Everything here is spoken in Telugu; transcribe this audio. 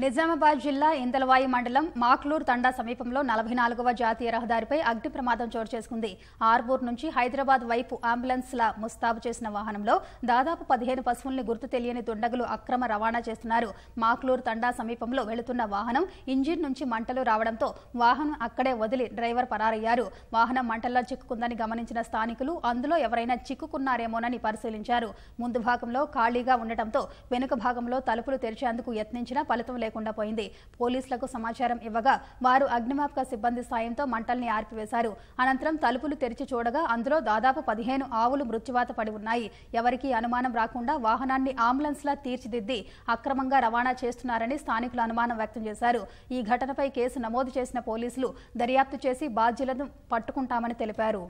నిజామాబాద్ జిల్లా ఇందలవాయి మండలం మాక్లూర్ తండా సమీపంలో నలభై నాలుగవ జాతీయ రహదారిపై అగ్ని ప్రమాదం చోటు చేసుకుంది ఆర్బూర్ నుంచి హైదరాబాద్ వైపు అంబులెన్స్ల ముస్తాబు చేసిన వాహనంలో దాదాపు పదిహేను పశువుల్ని గుర్తు తెలియని దుండగులు అక్రమ రవాణా చేస్తున్నారు మాక్లూర్ తండా సమీపంలో వెళుతున్న వాహనం ఇంజిన్ నుంచి మంటలు రావడంతో వాహనం అక్కడే వదిలి డ్రైవర్ పరారయ్యారు వాహనం మంటల్లో చిక్కుకుందని గమనించిన స్థానికులు అందులో ఎవరైనా చిక్కుకున్నారేమోనని పరిశీలించారు ముందు భాగంలో ఖాళీగా ఉండటంతో వెనుక భాగంలో తలుపులు తెరిచేందుకు యత్నించిన ఫలితం లేకుండా పోయింది పోలీసులకు సమాచారం ఇవ్వగా వారు అగ్నిమాపక సిబ్బంది సాయంతో మంటల్ని ఆర్పివేశారు అనంతరం తలుపులు తెరిచి చూడగా అందులో దాదాపు పదిహేను ఆవులు మృత్యువాత పడి ఉన్నాయి ఎవరికీ అనుమానం రాకుండా వాహనాన్ని అంబులెన్స్ లా తీర్చిదిద్ది అక్రమంగా రవాణా చేస్తున్నారని స్థానికులు అనుమానం వ్యక్తం చేశారు ఈ ఘటనపై కేసు నమోదు చేసిన పోలీసులు దర్యాప్తు చేసి బాధ్యులను పట్టుకుంటామని తెలిపారు